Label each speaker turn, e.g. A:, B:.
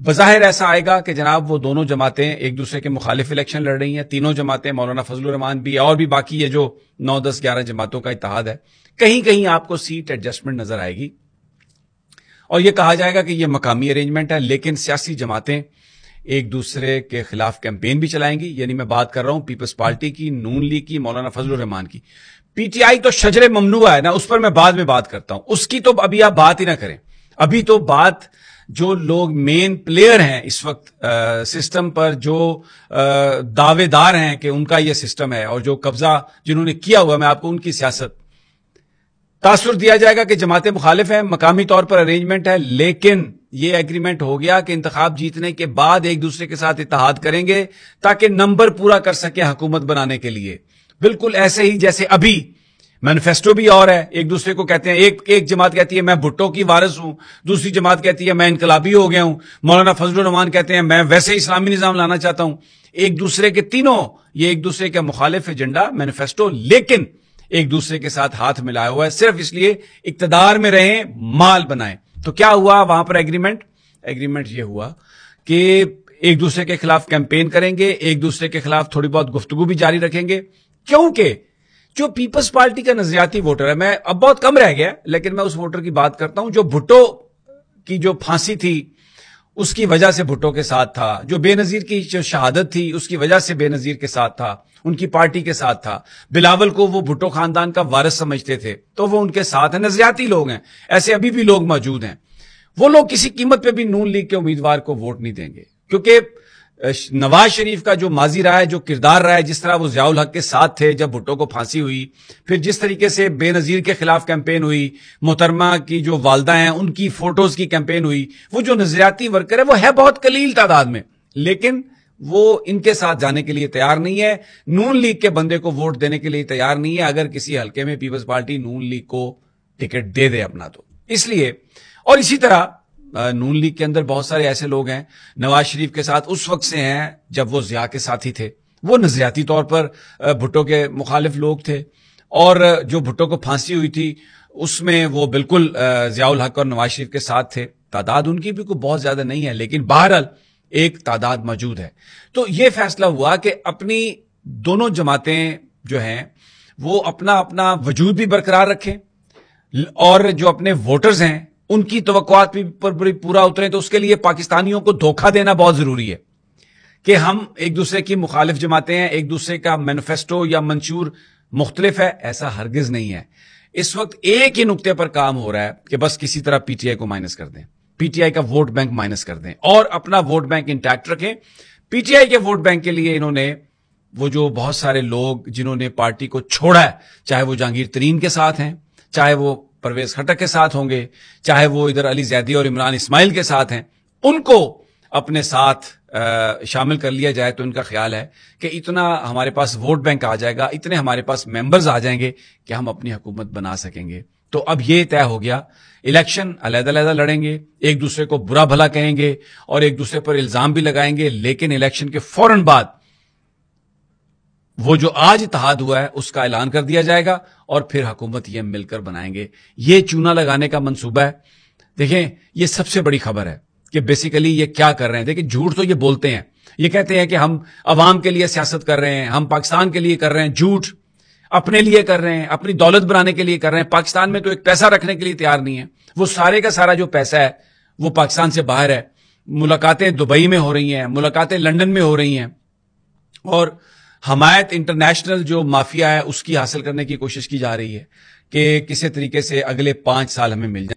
A: बज़ाहिर ऐसा आएगा कि जनाब वो दोनों जमातें एक दूसरे के मुखालिफ इलेक्शन लड़ रही हैं तीनों जमातें मौलाना फजल रहमान भी और भी बाकी ये जो नौ दस ग्यारह जमातों का इतिहाद है कहीं कहीं आपको सीट एडजस्टमेंट नजर आएगी और ये कहा जाएगा कि ये मकामी अरेंजमेंट है लेकिन सियासी जमातें एक दूसरे के खिलाफ कैंपेन भी चलाएंगी यानी मैं बात कर रहा हूं पीपल्स पार्टी की नून लीग की मौलाना फजल रहमान की पीटीआई तो शजर ममनुआ है ना उस पर मैं बाद में बात करता हूं उसकी तो अभी आप बात ही ना करें अभी तो बात जो लोग मेन प्लेयर हैं इस वक्त सिस्टम पर जो दावेदार हैं कि उनका यह सिस्टम है और जो कब्जा जिन्होंने किया हुआ मैं आपको उनकी सियासत तासुर दिया जाएगा कि जमातें मुखालिफ हैं मकामी तौर पर अरेंजमेंट है लेकिन यह एग्रीमेंट हो गया कि इंतखाब जीतने के बाद एक दूसरे के साथ इतिहाद करेंगे ताकि नंबर पूरा कर सके हकूमत बनाने के लिए बिल्कुल ऐसे ही जैसे अभी मैनिफेस्टो भी और है एक दूसरे को कहते हैं एक एक जमात कहती है मैं भुट्टो की वारस हूं दूसरी जमात कहती है मैं इनकलाबी हो गया हूं मौलाना फजल रहमान कहते हैं मैं वैसे इस्लामी निज़ाम लाना चाहता हूं एक दूसरे के तीनों ये एक दूसरे का मुखालिफ एजेंडा मैनिफेस्टो लेकिन एक दूसरे के साथ हाथ मिलाया हुआ है सिर्फ इसलिए इकतदार में रहें माल बनाएं तो क्या हुआ वहां पर एग्रीमेंट एग्रीमेंट ये हुआ कि एक दूसरे के खिलाफ कैंपेन करेंगे एक दूसरे के खिलाफ थोड़ी बहुत गुफ्तगु भी जारी रखेंगे क्योंकि जो पीपल्स पार्टी का नजरियाती वोटर है मैं अब बहुत कम रह गया लेकिन मैं उस वोटर की बात करता हूं जो भुट्टो की जो फांसी थी उसकी वजह से भुट्टो के साथ था जो बेनजीर की जो शहादत थी उसकी वजह से बेनजीर के साथ था उनकी पार्टी के साथ था बिलावल को वो भुट्टो खानदान का वारस समझते थे तो वो उनके साथ है नजरियाती लोग हैं ऐसे अभी भी लोग मौजूद हैं वो लोग किसी कीमत पे भी नून लीग के उम्मीदवार को वोट नहीं देंगे क्योंकि नवाज शरीफ का जो माजी रहा है जो किरदार रहा है जिस तरह वो जियाउल हक के साथ थे जब भुट्टो को फांसी हुई फिर जिस तरीके से बेनजीर के खिलाफ कैंपेन हुई मोहतरमा की जो वालदा हैं उनकी फोटोज की कैंपेन हुई वो जो नजरियाती वर्कर है वो है बहुत कलील तादाद में लेकिन वो इनके साथ जाने के लिए तैयार नहीं है नून लीग के बंदे को वोट देने के लिए तैयार नहीं है अगर किसी हल्के में पीपल्स पार्टी नून लीग को टिकट दे दे अपना तो इसलिए और इसी तरह नून लीग के अंदर बहुत सारे ऐसे लोग हैं नवाज शरीफ के साथ उस वक्त से हैं जब वो जिया के साथी थे वो नजरियाती तौर पर भुट्टो के मुखालिफ लोग थे और जो भुट्टो को फांसी हुई थी उसमें वो बिल्कुल जियाउल हक और नवाज शरीफ के साथ थे तादाद उनकी भी कोई बहुत ज्यादा नहीं है लेकिन बहरहाल एक तादाद मौजूद है तो ये फैसला हुआ कि अपनी दोनों जमातें जो हैं वो अपना अपना वजूद भी बरकरार रखें और जो अपने वोटर्स हैं उनकी तवक्कात पर पूरा उतरे तो उसके लिए पाकिस्तानियों को धोखा देना बहुत जरूरी है कि हम एक दूसरे की मुखालिफ जमाते हैं एक दूसरे का मैनिफेस्टो या मंशूर मुख्तलिफ है ऐसा हरगिज नहीं है इस वक्त एक ही नुकते पर काम हो रहा है कि बस किसी तरह पीटीआई को माइनस कर दें पीटीआई का वोट बैंक माइनस कर दें और अपना वोट बैंक इंटैक्ट रखें पीटीआई के वोट बैंक के लिए इन्होंने वो जो बहुत सारे लोग जिन्होंने पार्टी को छोड़ा है चाहे वो जहांगीर तरीन के साथ हैं चाहे वो परवेज खटक के साथ होंगे चाहे वो इधर अली जैदी और इमरान इस्माइल के साथ हैं उनको अपने साथ शामिल कर लिया जाए तो इनका ख्याल है कि इतना हमारे पास वोट बैंक आ जाएगा इतने हमारे पास मेंबर्स आ जाएंगे कि हम अपनी हुकूमत बना सकेंगे तो अब ये तय हो गया इलेक्शन अलहदा लड़ेंगे एक दूसरे को बुरा भला कहेंगे और एक दूसरे पर इल्जाम भी लगाएंगे लेकिन इलेक्शन के फौरन बाद वो जो आज इतिहाद हुआ है उसका ऐलान कर दिया जाएगा और फिर हुकूमत ये मिलकर बनाएंगे ये चूना लगाने का मंसूबा है देखें ये सबसे बड़ी खबर है कि बेसिकली ये क्या कर रहे हैं देखिए झूठ तो ये बोलते हैं ये कहते हैं कि हम अवाम के लिए सियासत कर रहे हैं हम पाकिस्तान के लिए कर रहे हैं झूठ अपने लिए कर रहे हैं अपनी दौलत बनाने के लिए कर रहे हैं पाकिस्तान में तो एक पैसा रखने के लिए तैयार नहीं है वो सारे का सारा जो पैसा है वो पाकिस्तान से बाहर है मुलाकातें दुबई में हो रही हैं मुलाकातें लंदन में हो रही हैं और हमायत इंटरनेशनल जो माफिया है उसकी हासिल करने की कोशिश की जा रही है कि किसी तरीके से अगले पांच साल हमें मिल जाए